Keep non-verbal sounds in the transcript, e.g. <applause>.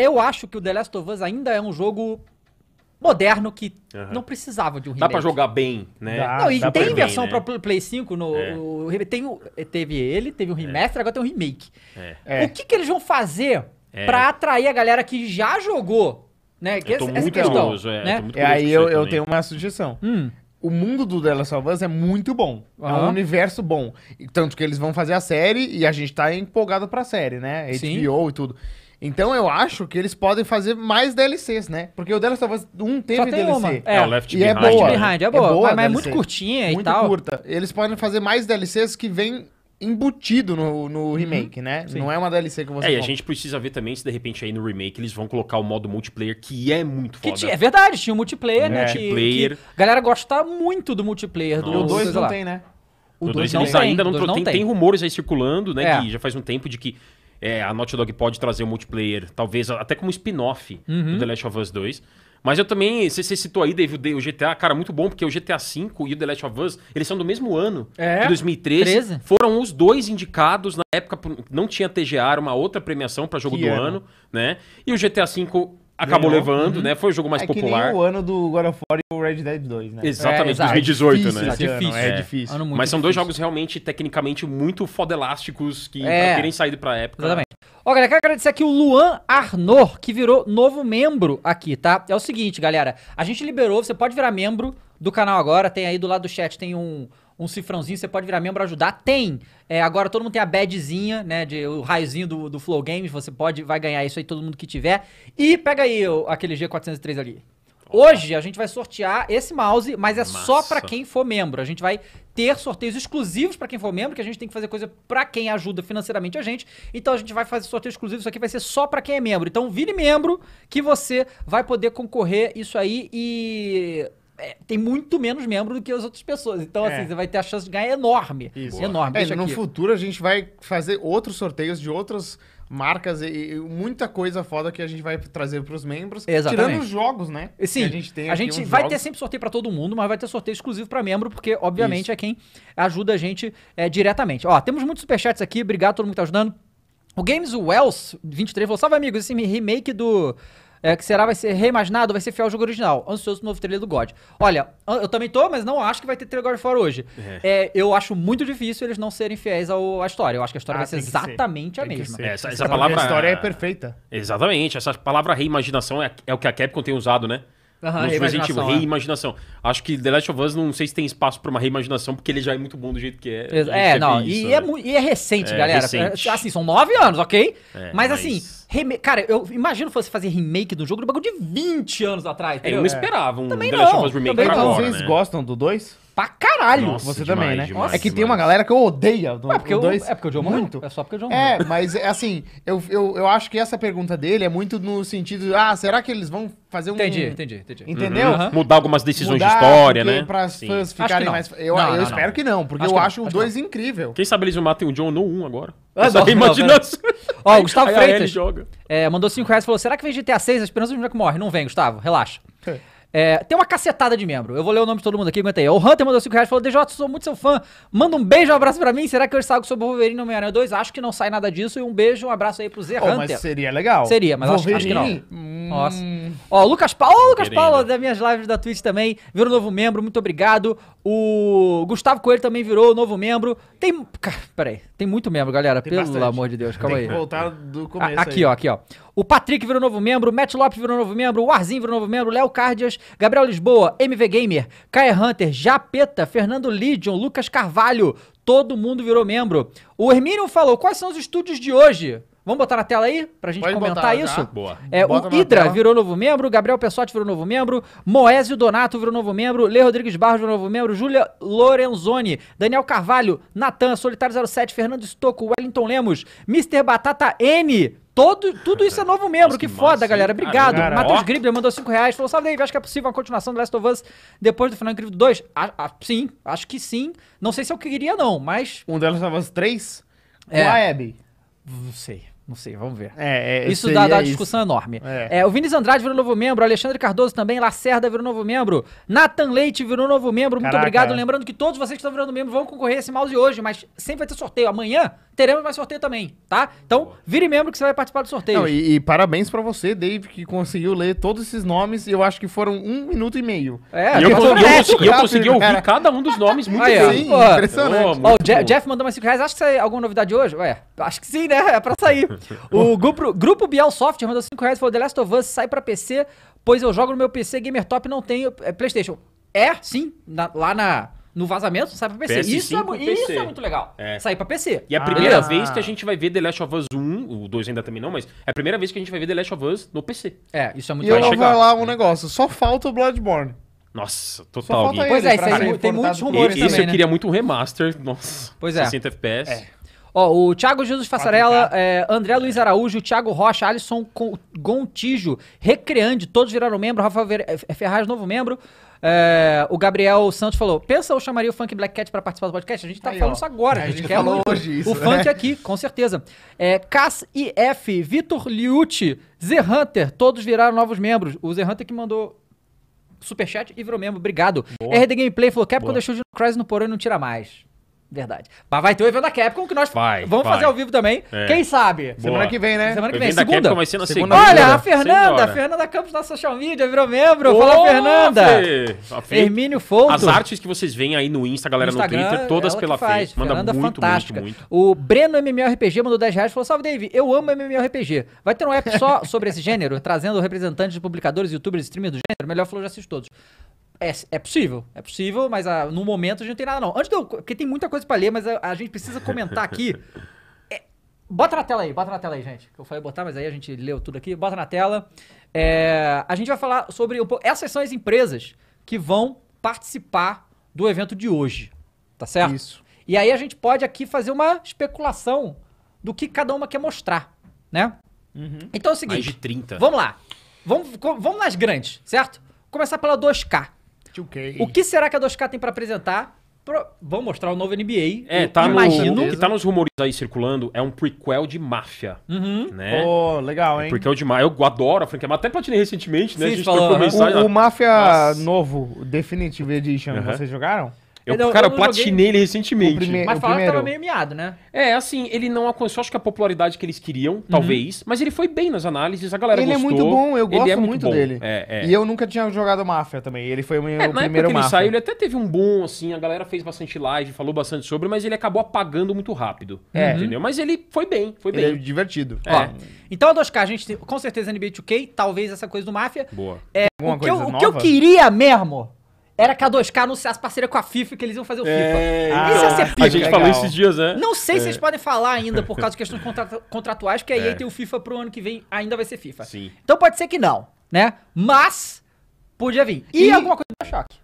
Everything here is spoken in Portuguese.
Eu acho que o The Last of Us ainda é um jogo moderno que uhum. não precisava de um remake. Dá pra jogar bem, né? Dá, não, e tem versão bem, né? pra Play 5 no. É. O, tem eh, teve ele, teve um é. remaster, é. agora tem um remake. É. é. O que, que eles vão fazer é. pra atrair a galera que já jogou? Né? Que eu tô essa, muito é questão, curioso, é, né? eu muito curioso aí eu, eu tenho uma sugestão. Hum. O mundo do The Last of Us é muito bom. Uhum. É um universo bom. Tanto que eles vão fazer a série e a gente tá empolgado pra série, né? HBO Sim. e tudo. Então eu acho que eles podem fazer mais DLCs, né? Porque o The Last um 1 teve Só tem DLC. Uma. É, é, o Left é Behind. É boa. Left Behind é boa, é boa mas, é muito curtinha muito e tal. Muito curta. Eles podem fazer mais DLCs que vem embutido no, no uhum. remake, uhum. né? Sim. Não é uma DLC que você. É, e a gente precisa ver também se de repente aí no remake eles vão colocar o modo multiplayer, que é muito foda. Que é verdade, tinha o um multiplayer, é. né? Multiplayer. Que, que galera gosta muito do multiplayer Nossa. do. O 2 não lá. tem, né? O 2 tem. ainda não, tem, tem. Tem rumores aí circulando, né? É. Que já faz um tempo de que é, a Naughty Dog pode trazer o multiplayer, talvez até como spin-off uhum. do The Last of Us 2. Mas eu também, você, você citou aí, David, o GTA, cara, muito bom, porque o GTA V e o The Last of Us, eles são do mesmo ano, é, 2013. 13. Foram os dois indicados, na época não tinha TGA, era uma outra premiação para jogo que do ano. ano, né? E o GTA V acabou Ganhou. levando, uhum. né? Foi o jogo mais é popular. Que nem o ano do God of War e o Red Dead 2, né? Exatamente, 2018, é, difícil, né? Difícil. Tá é difícil. É difícil. Mas são difícil. dois jogos realmente, tecnicamente, muito fodelásticos que é. terem saído pra época. Exatamente. Ó, galera, quero agradecer aqui o Luan Arnor, que virou novo membro aqui, tá? É o seguinte, galera, a gente liberou, você pode virar membro do canal agora, tem aí do lado do chat, tem um um cifrãozinho, você pode virar membro ajudar. Tem! É, agora todo mundo tem a badzinha, né? De, o raizinho do, do Flow Games, você pode, vai ganhar isso aí todo mundo que tiver. E pega aí o, aquele G403 ali. Hoje a gente vai sortear esse mouse, mas é Massa. só para quem for membro. A gente vai ter sorteios exclusivos para quem for membro, que a gente tem que fazer coisa para quem ajuda financeiramente a gente. Então a gente vai fazer sorteio exclusivo, isso aqui vai ser só para quem é membro. Então vire membro que você vai poder concorrer isso aí e é, tem muito menos membro do que as outras pessoas. Então, é. assim, você vai ter a chance de ganhar enorme. Isso. Enorme. É, no aqui. futuro, a gente vai fazer outros sorteios de outras marcas e, e, muita coisa foda que a gente vai trazer para os membros. Exatamente. Tirando os jogos, né? Sim. Que a gente tem. A gente vai jogos. ter sempre sorteio para todo mundo, mas vai ter sorteio exclusivo para membro, porque obviamente Isso. é quem ajuda a gente é, diretamente. Ó, temos muitos superchats aqui. Obrigado a todo mundo que tá ajudando. O Games Wells 23 falou: "Salve amigos, esse remake do é, que será vai ser reimaginado, vai ser fiel ao jogo original. Ansioso pro novo trailer do God. Olha, eu também tô, mas não acho que vai ter trailer God of War hoje. É. É, eu acho muito difícil eles não serem fiéis ao, à história. Eu acho que a história ah, vai ser exatamente ser. a tem mesma. É, essa, essa, palavra... A história é, é perfeita. Exatamente. Essa palavra reimaginação é, é o que a Capcom tem usado, né? Uhum, nos Resident Evil, reimaginação. Acho que The Last of Us, não sei se tem espaço para uma reimaginação, porque ele já é muito bom do jeito que é. É, não, e, isso, né? é, e é recente, é, galera. Recente. É, assim, são nove anos, ok? É, mas, assim, mas, assim, cara, eu imagino fosse fazer remake do jogo do bagulho de 20 anos atrás. É, eu não esperava um Também The Last of Us remake Também pra agora, Vocês né? gostam do dois pra caralho. Nossa, você demais, também, né? Demais, é que demais. tem uma galera que eu odeio do, é porque o 2. É porque o John muito. Morreu. É só porque o John É, morreu. mas é, assim, eu, eu, eu acho que essa pergunta dele é muito no sentido, ah, será que eles vão fazer um... Entendi, entendi, entendi. Entendeu? Uhum. Mudar algumas decisões Mudar de história, né? Pra Sim. fãs ficarem mais... Eu, não, eu não, espero não. que não, porque acho eu acho o 2 incrível. Quem sabe eles não matem o John no 1 um agora. Ah, <laughs> só Essa reimaginação. Ó, o Gustavo Freitas joga. É, mandou 5 reais e falou, será que vem GTA 6? A esperança do que morre. Não vem, Gustavo, relaxa. É. É, tem uma cacetada de membro. Eu vou ler o nome de todo mundo aqui, aguenta aí. O Hunter mandou 5 reais falou: DJ, sou muito seu fã. Manda um beijo, um abraço pra mim. Será que eu saio sobre o Wolverine no Homem-Aranha 2? Acho que não sai nada disso. E um beijo, um abraço aí pro Zé oh, Hunter. Mas seria legal. Seria, mas acho, acho, que não. Hum... Nossa. Ó, o Lucas Paulo, Lucas Paulo, das minhas lives da Twitch também. Virou novo membro, muito obrigado. O Gustavo Coelho também virou novo membro. Tem. Cara, peraí, tem muito membro, galera. Tem pelo bastante. amor de Deus, calma tem aí. voltar do começo. A, aqui, aí. ó, aqui, ó. O Patrick virou novo membro, Matt Lopes virou novo membro, o Arzinho virou novo membro, Léo Cardias, Gabriel Lisboa, MV Gamer, Caia Hunter, Japeta, Fernando Lidion, Lucas Carvalho, todo mundo virou membro. O Hermínio falou: quais são os estúdios de hoje? Vamos botar na tela aí pra gente Pode comentar isso? Já. Boa. É, o Hidra tela. virou novo membro, Gabriel Pessotti virou novo membro, Moésio Donato virou novo membro, Lê Rodrigues Barros virou novo membro, Júlia Lorenzoni, Daniel Carvalho, Natan, Solitário 07, Fernando Stocco, Wellington Lemos, Mr. Batata N Todo, tudo isso é novo membro, Nossa, que, que foda, galera. Obrigado. Matheus Gribler mandou 5 reais. Falou: sabe, Dave, acho que é possível uma continuação do Last of Us depois do Final Incrível 2? sim, acho que sim. Não sei se eu queria, não, mas. Um é Last of Us 3? É. Com a é, Abby? Não sei. Não sei, vamos ver. É, é, isso dá, dá é discussão isso. enorme. É. o Vinícius Andrade virou novo membro, Alexandre Cardoso também, Lacerda virou novo membro, Nathan Leite virou novo membro. Muito obrigado. Lembrando que todos vocês que estão virando membro vão concorrer a esse mouse hoje, mas sempre vai ter sorteio. Amanhã teremos mais sorteio também, tá? Então, vire membro que você vai participar do sorteio. Não, e, e, parabéns para você, Dave, que conseguiu ler todos esses nomes eu acho que foram um minuto e meio. É, e eu, tá eu, eu, consegui, eu consegui ouvir Era. cada um dos nomes muito Aí, bem. Sim, Pô. impressionante. Oh, Jeff mandou mais 5 reais. Acho que é alguma novidade hoje? Ué, acho que sim, né? É pra sair. <laughs> o grupo, grupo Bielsoft Soft mandou 5 reais e falou The Last of Us sai pra PC, pois eu jogo no meu PC, gamer top não tenho é, Playstation. É, sim, na, lá na no vazamento sai pra PC. PS5 isso, é, isso é muito legal. É. Sair pra PC. E é a primeira ah. vez que a gente vai ver The Last of Us 1, o 2 ainda também não, mas é a primeira vez que a gente vai ver The Last of Us no PC. É, isso é muito e legal. E eu vou falar um negócio, só falta o Bloodborne. Nossa, total. Pois é, aí, tem muitos rumores e, também, Isso eu né? queria muito um remaster, nossa. Pois é. 60 FPS. É. Ó, o Thiago Jesus Passarela é, André Luiz Araújo, Thiago Rocha, Alisson Gontijo, Recreande, todos viraram membro, Rafael Ferraz, novo membro. É, o Gabriel Santos falou: pensa ou chamaria o Funk Black Cat pra participar do podcast? A gente tá Aí, falando ó. isso agora, a gente, a gente quer falou hoje isso. O né? Funk aqui, com certeza. É, Cass F, Vitor Liucci, Z Hunter, todos viraram novos membros. O Z Hunter que mandou superchat e virou membro, obrigado. Boa. RD Gameplay falou: Capcom Boa. deixou de Crysis no porão e não tira mais. Verdade. Mas vai ter o evento da Capcom que nós vai, vamos vai. fazer ao vivo também. É. Quem sabe? Boa. Semana que vem, né? Semana que vem. Segunda. Capcom, segunda. segunda. Olha, a Fernanda, a Fernanda Campos da social media virou membro. Ô, Fala, Fernanda. Fê. Fê. Hermínio Fonto. As artes que vocês veem aí no Insta, galera, no, Instagram, no Twitter, todas pela frente Manda Fernanda, muito, fantástica. muito, muito. O Breno MMORPG mandou 10 reais e falou, salve, Dave, eu amo MMORPG. Vai ter um app só <laughs> sobre esse gênero, trazendo representantes de publicadores, youtubers, streamers do gênero? Melhor falou, já assisto todos. É, é possível, é possível, mas ah, no momento a gente não tem nada não. Antes de eu, porque tem muita coisa para ler, mas a, a, gente precisa comentar aqui. É, bota na tela aí, bota na tela aí, gente. Eu falei botar, mas aí a gente leu tudo aqui. Bota na tela. É, a gente vai falar sobre um pouco. Essas são as empresas que vão participar do evento de hoje, tá certo? Isso. E aí a gente pode aqui fazer uma especulação do que cada uma quer mostrar, né? Uhum. Então é o seguinte. Mais de 30. Vamos lá. Vamos, vamos nas grandes, certo? Começar pela 2K. 2K. O que será que a 2K tem para apresentar? Pro... Vão mostrar o novo NBA. É, tá imagino. O que tá nos rumores aí circulando é um prequel de máfia. Uhum. Né? Oh, legal, é hein? Um prequel de máfia. Eu adoro a franquia, até platinei recentemente, né? Sim, a gente falou, trocou mensagem. O, o Máfia Nossa. novo, Definitive Edition, uhum. vocês jogaram? Eu, cara, eu, eu platinei ele recentemente. Mas falaram que tava meio miado, né? É, assim, ele não alcançou, acho que a popularidade que eles queriam, uhum. talvez. Mas ele foi bem nas análises, a galera ele é gostou. Ele é muito bom, eu gosto é muito, muito dele. É, é. E eu nunca tinha jogado Mafia também, ele foi o meu é, primeiro na época que ele saiu, ele até teve um bom, assim, a galera fez bastante live, falou bastante sobre, mas ele acabou apagando muito rápido. É. Uhum. Uhum. Entendeu? Mas ele foi bem, foi ele é bem. é divertido. É. Ó, então, 2 a gente com certeza NBA 2K, talvez essa coisa do Mafia. Boa. É, o que, eu, o que eu queria mesmo era K2K anunciar as parcerias com a FIFA que eles iam fazer o FIFA. É, ah, isso ia ah, ser pica. A gente falou esses dias, né? Não sei é. se vocês podem falar ainda por causa de questões contratuais, porque aí é. tem o FIFA pro ano que vem, ainda vai ser FIFA. Sim. Então pode ser que não, né? Mas podia vir. E, e... alguma coisa da Choque.